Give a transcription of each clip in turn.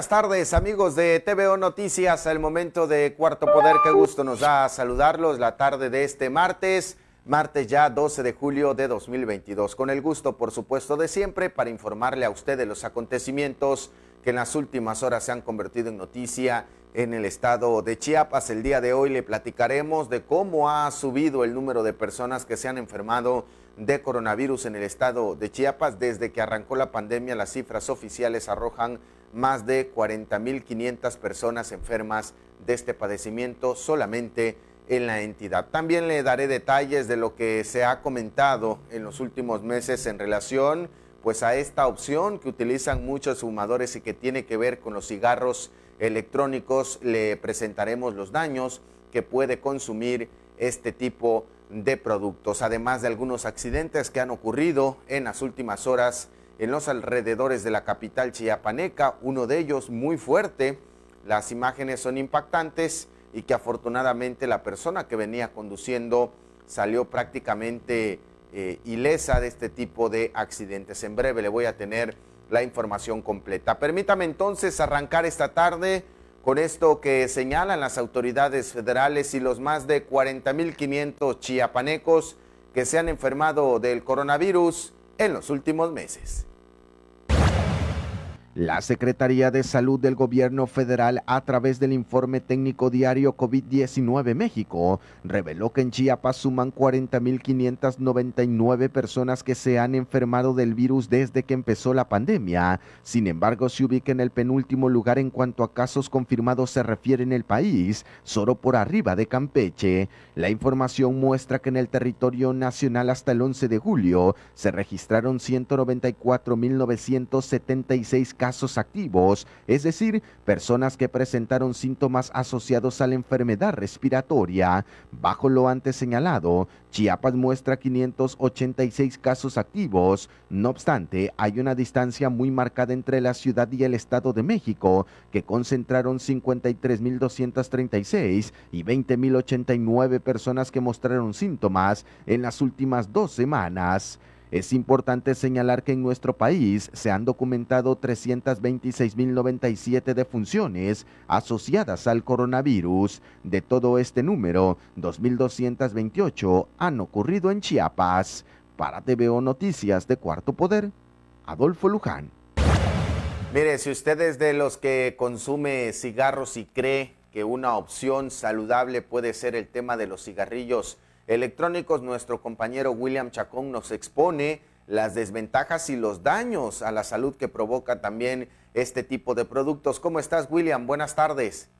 buenas tardes amigos de TVO Noticias, el momento de Cuarto Poder, qué gusto nos da saludarlos la tarde de este martes, martes ya 12 de julio de 2022, con el gusto por supuesto de siempre para informarle a usted de los acontecimientos que en las últimas horas se han convertido en noticia en el estado de Chiapas. El día de hoy le platicaremos de cómo ha subido el número de personas que se han enfermado de coronavirus en el estado de Chiapas. Desde que arrancó la pandemia, las cifras oficiales arrojan más de 40.500 personas enfermas de este padecimiento solamente en la entidad. También le daré detalles de lo que se ha comentado en los últimos meses en relación pues a esta opción que utilizan muchos fumadores y que tiene que ver con los cigarros electrónicos. Le presentaremos los daños que puede consumir este tipo de productos, además de algunos accidentes que han ocurrido en las últimas horas en los alrededores de la capital chiapaneca, uno de ellos muy fuerte. Las imágenes son impactantes y que afortunadamente la persona que venía conduciendo salió prácticamente eh, ilesa de este tipo de accidentes. En breve le voy a tener la información completa. Permítame entonces arrancar esta tarde con esto que señalan las autoridades federales y los más de 40.500 chiapanecos que se han enfermado del coronavirus en los últimos meses. La Secretaría de Salud del Gobierno Federal, a través del informe técnico diario COVID-19 México, reveló que en Chiapas suman 40.599 personas que se han enfermado del virus desde que empezó la pandemia. Sin embargo, se ubica en el penúltimo lugar en cuanto a casos confirmados se refiere en el país, solo por arriba de Campeche. La información muestra que en el territorio nacional hasta el 11 de julio se registraron 194.976 casos activos, es decir, personas que presentaron síntomas asociados a la enfermedad respiratoria. Bajo lo antes señalado, Chiapas muestra 586 casos activos. No obstante, hay una distancia muy marcada entre la ciudad y el Estado de México, que concentraron 53.236 y 20.089 personas que mostraron síntomas en las últimas dos semanas. Es importante señalar que en nuestro país se han documentado 326.097 defunciones asociadas al coronavirus. De todo este número, 2.228 han ocurrido en Chiapas. Para TVO Noticias de Cuarto Poder, Adolfo Luján. Mire, si usted es de los que consume cigarros y cree que una opción saludable puede ser el tema de los cigarrillos, electrónicos, nuestro compañero William Chacón nos expone las desventajas y los daños a la salud que provoca también este tipo de productos. ¿Cómo estás, William? Buenas tardes.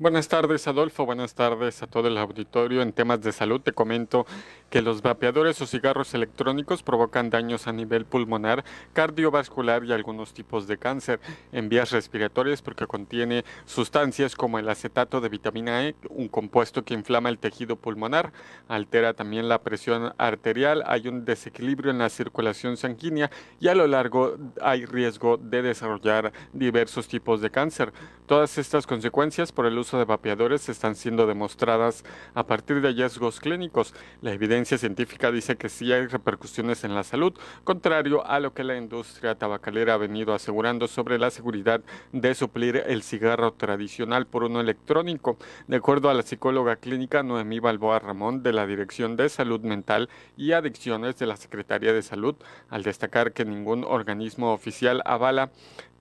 Buenas tardes, Adolfo. Buenas tardes a todo el auditorio. En temas de salud, te comento que los vapeadores o cigarros electrónicos provocan daños a nivel pulmonar, cardiovascular y algunos tipos de cáncer en vías respiratorias porque contiene sustancias como el acetato de vitamina E, un compuesto que inflama el tejido pulmonar, altera también la presión arterial, hay un desequilibrio en la circulación sanguínea y a lo largo hay riesgo de desarrollar diversos tipos de cáncer. Todas estas consecuencias por el uso de vapeadores están siendo demostradas a partir de hallazgos clínicos. La evidencia Ciencia científica dice que sí hay repercusiones en la salud, contrario a lo que la industria tabacalera ha venido asegurando sobre la seguridad de suplir el cigarro tradicional por uno electrónico. De acuerdo a la psicóloga clínica Noemí Balboa Ramón de la Dirección de Salud Mental y Adicciones de la Secretaría de Salud, al destacar que ningún organismo oficial avala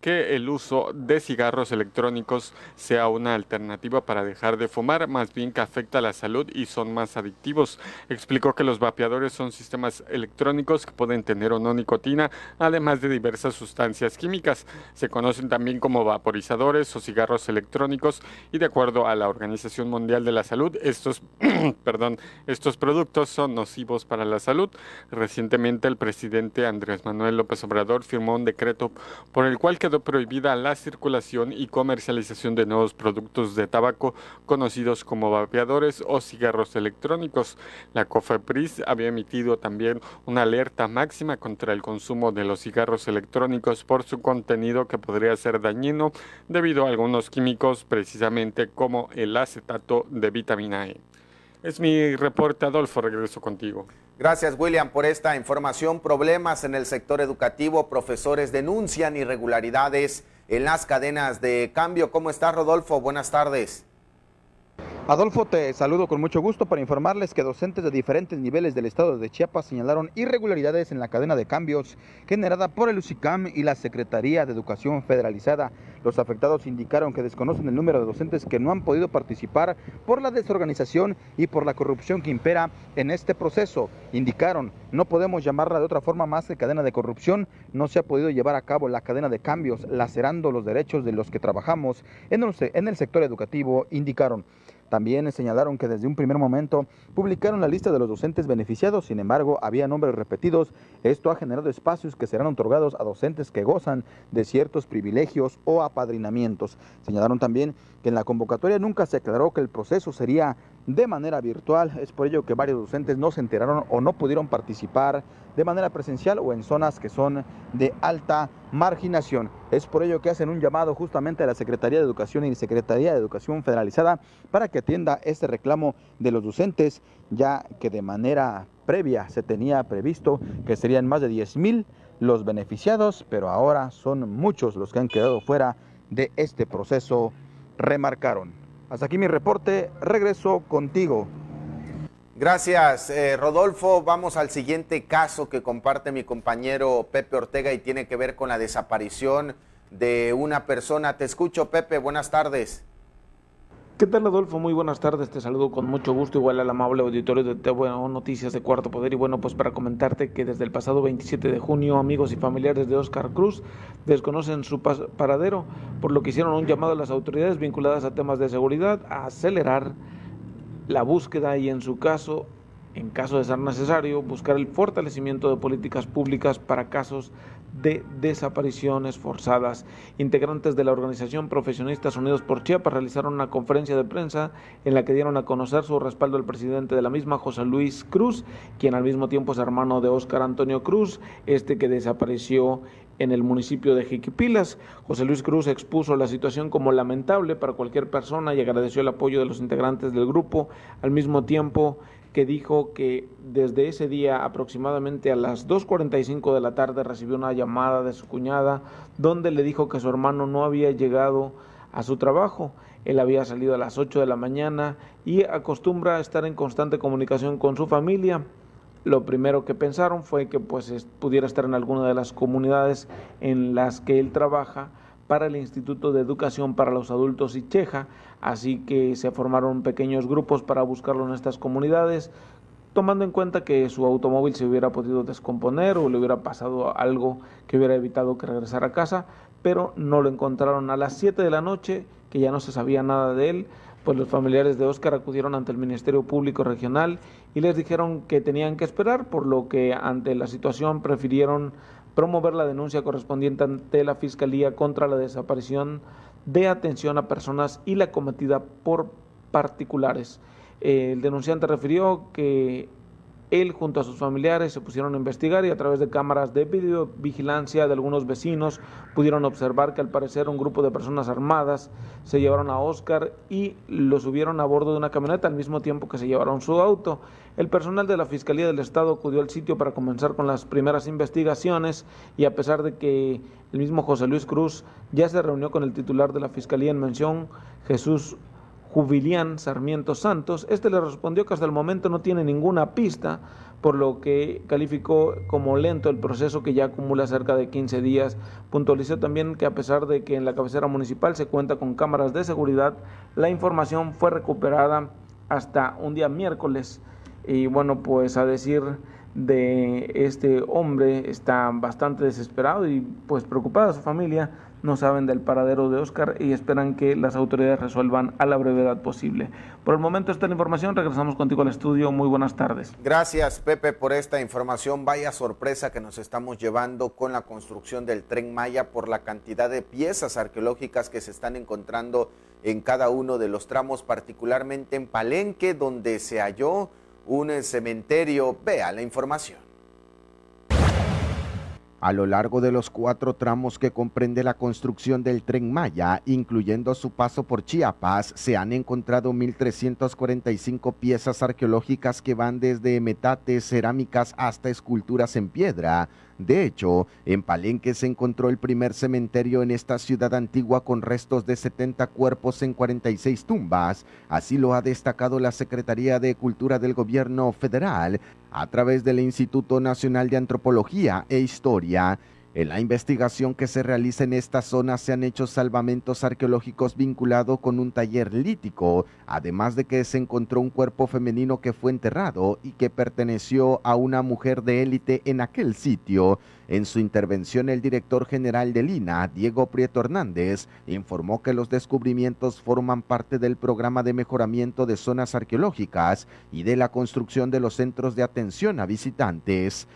que el uso de cigarros electrónicos sea una alternativa para dejar de fumar, más bien que afecta a la salud y son más adictivos. Explicó que los vapeadores son sistemas electrónicos que pueden tener o no nicotina, además de diversas sustancias químicas. Se conocen también como vaporizadores o cigarros electrónicos y de acuerdo a la Organización Mundial de la Salud, estos, perdón, estos productos son nocivos para la salud. Recientemente el presidente Andrés Manuel López Obrador firmó un decreto por el cual que prohibida la circulación y comercialización de nuevos productos de tabaco conocidos como vapeadores o cigarros electrónicos. La COFEPRIS había emitido también una alerta máxima contra el consumo de los cigarros electrónicos por su contenido que podría ser dañino debido a algunos químicos, precisamente como el acetato de vitamina E. Es mi reporte, Adolfo, regreso contigo. Gracias, William, por esta información. Problemas en el sector educativo. Profesores denuncian irregularidades en las cadenas de cambio. ¿Cómo está, Rodolfo? Buenas tardes. Adolfo, te saludo con mucho gusto para informarles que docentes de diferentes niveles del estado de Chiapas señalaron irregularidades en la cadena de cambios generada por el UCICAM y la Secretaría de Educación Federalizada. Los afectados indicaron que desconocen el número de docentes que no han podido participar por la desorganización y por la corrupción que impera en este proceso. Indicaron, no podemos llamarla de otra forma más que cadena de corrupción, no se ha podido llevar a cabo la cadena de cambios, lacerando los derechos de los que trabajamos en el sector educativo, indicaron. También señalaron que desde un primer momento publicaron la lista de los docentes beneficiados, sin embargo, había nombres repetidos. Esto ha generado espacios que serán otorgados a docentes que gozan de ciertos privilegios o apadrinamientos. Señalaron también que en la convocatoria nunca se aclaró que el proceso sería de manera virtual, es por ello que varios docentes no se enteraron o no pudieron participar de manera presencial o en zonas que son de alta marginación. Es por ello que hacen un llamado justamente a la Secretaría de Educación y Secretaría de Educación Federalizada para que atienda este reclamo de los docentes, ya que de manera previa se tenía previsto que serían más de 10 mil los beneficiados, pero ahora son muchos los que han quedado fuera de este proceso, remarcaron. Hasta aquí mi reporte, regreso contigo Gracias, eh, Rodolfo. Vamos al siguiente caso que comparte mi compañero Pepe Ortega y tiene que ver con la desaparición de una persona. Te escucho, Pepe. Buenas tardes. ¿Qué tal, Rodolfo? Muy buenas tardes. Te saludo con mucho gusto, igual al amable auditorio de TVO Noticias de Cuarto Poder. Y bueno, pues para comentarte que desde el pasado 27 de junio, amigos y familiares de Oscar Cruz desconocen su paradero, por lo que hicieron un llamado a las autoridades vinculadas a temas de seguridad a acelerar la búsqueda y en su caso, en caso de ser necesario, buscar el fortalecimiento de políticas públicas para casos de desapariciones forzadas. Integrantes de la organización Profesionistas Unidos por Chiapas realizaron una conferencia de prensa en la que dieron a conocer su respaldo al presidente de la misma, José Luis Cruz, quien al mismo tiempo es hermano de Óscar Antonio Cruz, este que desapareció en el municipio de Jiquipilas. José Luis Cruz expuso la situación como lamentable para cualquier persona y agradeció el apoyo de los integrantes del grupo, al mismo tiempo que dijo que desde ese día aproximadamente a las 2.45 de la tarde recibió una llamada de su cuñada donde le dijo que su hermano no había llegado a su trabajo. Él había salido a las 8 de la mañana y acostumbra a estar en constante comunicación con su familia lo primero que pensaron fue que pues pudiera estar en alguna de las comunidades en las que él trabaja para el Instituto de Educación para los Adultos y Cheja, así que se formaron pequeños grupos para buscarlo en estas comunidades, tomando en cuenta que su automóvil se hubiera podido descomponer o le hubiera pasado algo que hubiera evitado que regresara a casa, pero no lo encontraron a las 7 de la noche, que ya no se sabía nada de él, pues los familiares de Óscar acudieron ante el Ministerio Público Regional y les dijeron que tenían que esperar, por lo que ante la situación prefirieron promover la denuncia correspondiente ante la Fiscalía contra la desaparición de atención a personas y la cometida por particulares. El denunciante refirió que él junto a sus familiares se pusieron a investigar y a través de cámaras de videovigilancia de algunos vecinos pudieron observar que al parecer un grupo de personas armadas se llevaron a Oscar y lo subieron a bordo de una camioneta al mismo tiempo que se llevaron su auto. El personal de la Fiscalía del Estado acudió al sitio para comenzar con las primeras investigaciones y a pesar de que el mismo José Luis Cruz ya se reunió con el titular de la Fiscalía en mención, Jesús Jubilián Sarmiento Santos. Este le respondió que hasta el momento no tiene ninguna pista, por lo que calificó como lento el proceso que ya acumula cerca de 15 días. Puntualizó también que a pesar de que en la cabecera municipal se cuenta con cámaras de seguridad, la información fue recuperada hasta un día miércoles. Y bueno, pues a decir de este hombre está bastante desesperado y pues preocupada su familia, no saben del paradero de Oscar y esperan que las autoridades resuelvan a la brevedad posible. Por el momento esta es la información, regresamos contigo al estudio, muy buenas tardes. Gracias Pepe por esta información, vaya sorpresa que nos estamos llevando con la construcción del tren Maya por la cantidad de piezas arqueológicas que se están encontrando en cada uno de los tramos, particularmente en Palenque, donde se halló un cementerio. Vea la información. A lo largo de los cuatro tramos que comprende la construcción del tren Maya, incluyendo su paso por Chiapas, se han encontrado 1.345 piezas arqueológicas que van desde metates, cerámicas hasta esculturas en piedra, de hecho, en Palenque se encontró el primer cementerio en esta ciudad antigua con restos de 70 cuerpos en 46 tumbas. Así lo ha destacado la Secretaría de Cultura del Gobierno Federal a través del Instituto Nacional de Antropología e Historia. En la investigación que se realiza en esta zona se han hecho salvamentos arqueológicos vinculados con un taller lítico, además de que se encontró un cuerpo femenino que fue enterrado y que perteneció a una mujer de élite en aquel sitio. En su intervención, el director general de Lina, Diego Prieto Hernández, informó que los descubrimientos forman parte del programa de mejoramiento de zonas arqueológicas y de la construcción de los centros de atención a visitantes.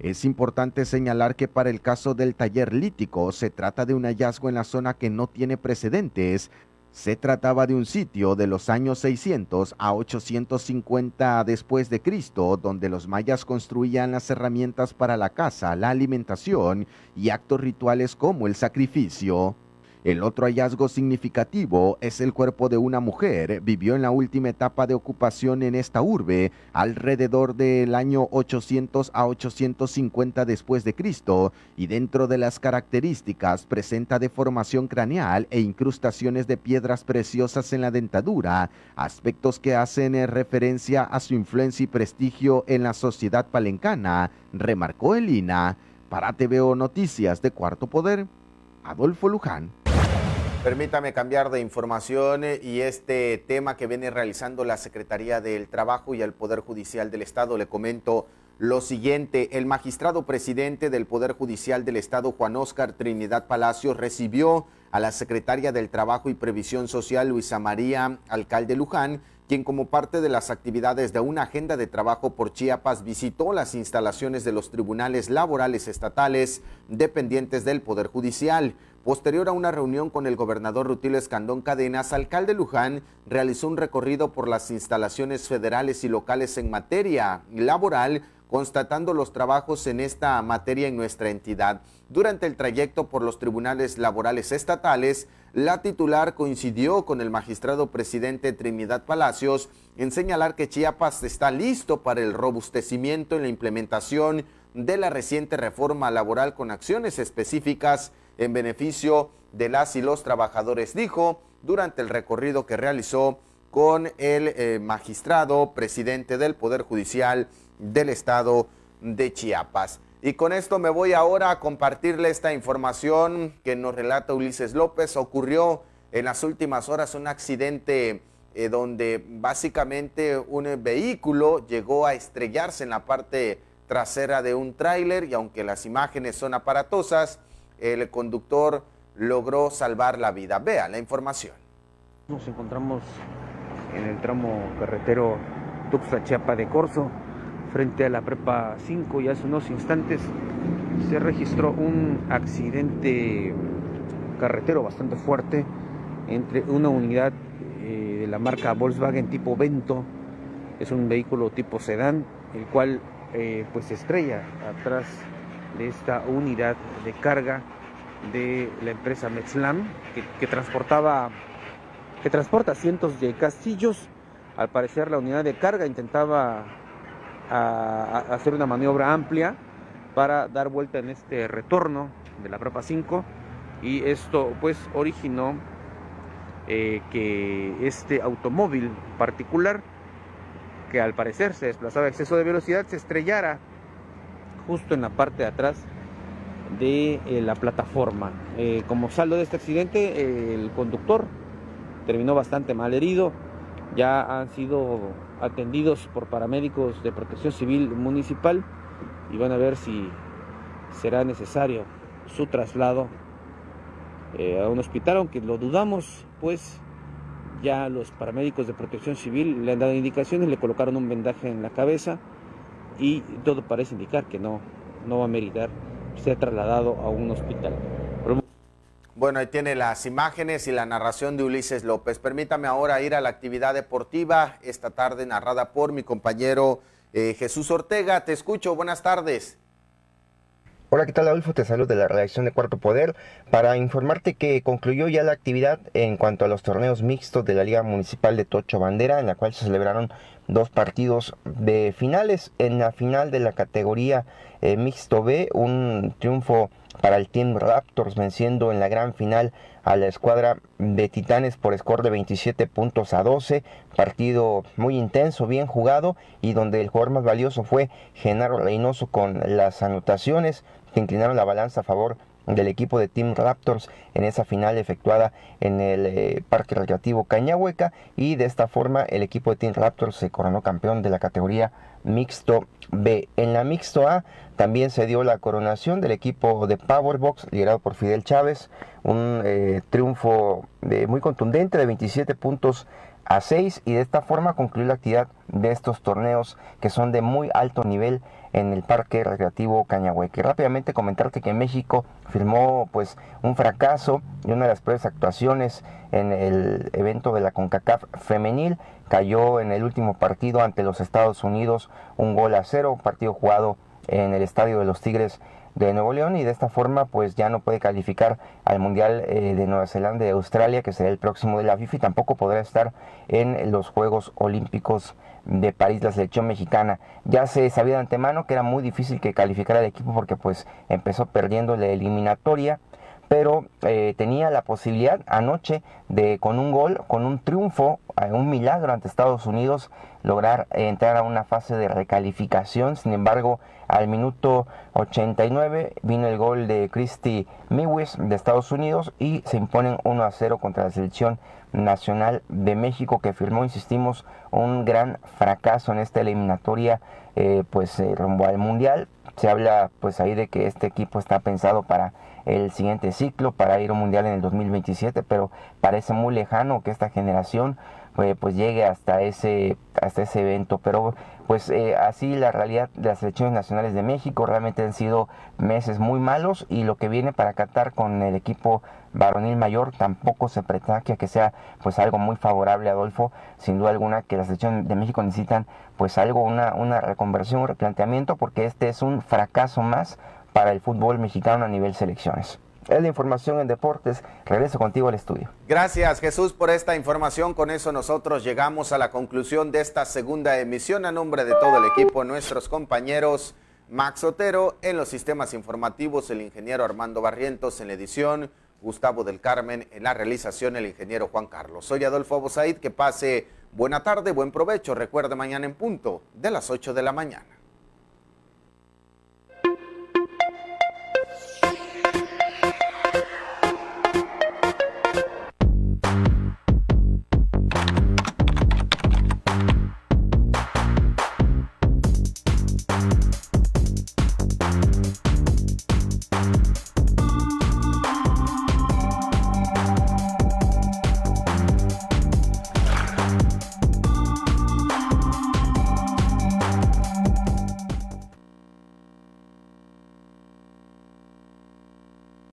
Es importante señalar que para el caso del taller lítico se trata de un hallazgo en la zona que no tiene precedentes. Se trataba de un sitio de los años 600 a 850 después de Cristo, donde los mayas construían las herramientas para la caza, la alimentación y actos rituales como el sacrificio. El otro hallazgo significativo es el cuerpo de una mujer. Vivió en la última etapa de ocupación en esta urbe, alrededor del año 800 a 850 después de Cristo, y dentro de las características presenta deformación craneal e incrustaciones de piedras preciosas en la dentadura, aspectos que hacen eh, referencia a su influencia y prestigio en la sociedad palencana, remarcó Elina. Para TVO Noticias de Cuarto Poder, Adolfo Luján. Permítame cambiar de información eh, y este tema que viene realizando la Secretaría del Trabajo y el Poder Judicial del Estado. Le comento lo siguiente, el magistrado presidente del Poder Judicial del Estado, Juan Oscar Trinidad Palacio, recibió a la secretaria del Trabajo y Previsión Social, Luisa María Alcalde Luján, quien como parte de las actividades de una agenda de trabajo por Chiapas visitó las instalaciones de los tribunales laborales estatales dependientes del Poder Judicial. Posterior a una reunión con el gobernador Rutilio Escandón Cadenas, alcalde Luján realizó un recorrido por las instalaciones federales y locales en materia laboral, constatando los trabajos en esta materia en nuestra entidad. Durante el trayecto por los tribunales laborales estatales, la titular coincidió con el magistrado presidente Trinidad Palacios en señalar que Chiapas está listo para el robustecimiento en la implementación de la reciente reforma laboral con acciones específicas en beneficio de las y los trabajadores, dijo durante el recorrido que realizó con el eh, magistrado presidente del Poder Judicial del Estado de Chiapas. Y con esto me voy ahora a compartirle esta información que nos relata Ulises López. Ocurrió en las últimas horas un accidente eh, donde básicamente un vehículo llegó a estrellarse en la parte trasera de un tráiler y aunque las imágenes son aparatosas, el conductor logró salvar la vida. Vea la información. Nos encontramos en el tramo carretero Tuxa Chiapa de Corzo, frente a la prepa 5 y hace unos instantes se registró un accidente carretero bastante fuerte entre una unidad eh, de la marca Volkswagen tipo Vento, es un vehículo tipo sedán, el cual eh, pues se estrella atrás de esta unidad de carga de la empresa Metzlam que, que transportaba que transporta cientos de castillos al parecer la unidad de carga intentaba a, hacer una maniobra amplia para dar vuelta en este retorno de la propa 5 y esto pues originó eh, que este automóvil particular que al parecer se desplazaba a exceso de velocidad se estrellara justo en la parte de atrás de eh, la plataforma. Eh, como saldo de este accidente, el conductor terminó bastante mal herido, ya han sido atendidos por paramédicos de protección civil municipal y van a ver si será necesario su traslado eh, a un hospital, aunque lo dudamos, pues ya los paramédicos de protección civil le han dado indicaciones, le colocaron un vendaje en la cabeza y todo parece indicar que no, no va a meritar ser trasladado a un hospital. Bueno, ahí tiene las imágenes y la narración de Ulises López. Permítame ahora ir a la actividad deportiva, esta tarde narrada por mi compañero eh, Jesús Ortega. Te escucho, buenas tardes. Hola, ¿qué tal Adolfo? Te saludo de la redacción de Cuarto Poder para informarte que concluyó ya la actividad en cuanto a los torneos mixtos de la Liga Municipal de Tocho Bandera, en la cual se celebraron dos partidos de finales. En la final de la categoría eh, mixto B, un triunfo para el Team Raptors, venciendo en la gran final a la escuadra de Titanes por score de 27 puntos a 12. Partido muy intenso, bien jugado y donde el jugador más valioso fue Genaro Reynoso con las anotaciones que inclinaron la balanza a favor del equipo de Team Raptors en esa final efectuada en el eh, Parque Recreativo Cañahueca y de esta forma el equipo de Team Raptors se coronó campeón de la categoría mixto B. En la mixto A también se dio la coronación del equipo de Powerbox, liderado por Fidel Chávez, un eh, triunfo de, muy contundente de 27 puntos a 6 y de esta forma concluyó la actividad de estos torneos que son de muy alto nivel en el Parque Recreativo Cañahueque. Rápidamente comentarte que México firmó pues un fracaso y una de las peores actuaciones en el evento de la CONCACAF femenil. Cayó en el último partido ante los Estados Unidos un gol a cero, un partido jugado en el Estadio de los Tigres de Nuevo León y de esta forma pues ya no puede calificar al Mundial eh, de Nueva Zelanda y Australia que será el próximo de la FIFA y tampoco podrá estar en los Juegos Olímpicos de París la selección mexicana. Ya se sabía de antemano que era muy difícil que calificara el equipo porque pues empezó perdiendo la eliminatoria, pero eh, tenía la posibilidad anoche de con un gol, con un triunfo, eh, un milagro ante Estados Unidos, lograr entrar a una fase de recalificación. Sin embargo, al minuto 89 vino el gol de Christy Mewis de Estados Unidos y se imponen 1 a 0 contra la selección nacional de México que firmó, insistimos, un gran fracaso en esta eliminatoria eh, pues eh, rumbo al mundial. Se habla pues ahí de que este equipo está pensado para el siguiente ciclo, para ir al un mundial en el 2027, pero parece muy lejano que esta generación eh, pues llegue hasta ese, hasta ese evento. Pero pues eh, así la realidad de las selecciones nacionales de México. Realmente han sido meses muy malos y lo que viene para Qatar con el equipo varonil mayor tampoco se pretende que sea pues algo muy favorable Adolfo. Sin duda alguna que las selecciones de México necesitan pues algo, una, una reconversión, un replanteamiento porque este es un fracaso más para el fútbol mexicano a nivel selecciones. Es la información en deportes. Regreso contigo al estudio. Gracias Jesús por esta información. Con eso nosotros llegamos a la conclusión de esta segunda emisión. A nombre de todo el equipo, nuestros compañeros Max Otero en los sistemas informativos, el ingeniero Armando Barrientos en la edición, Gustavo del Carmen en la realización, el ingeniero Juan Carlos. Soy Adolfo Bosaid. Que pase buena tarde, buen provecho. Recuerde mañana en punto de las 8 de la mañana.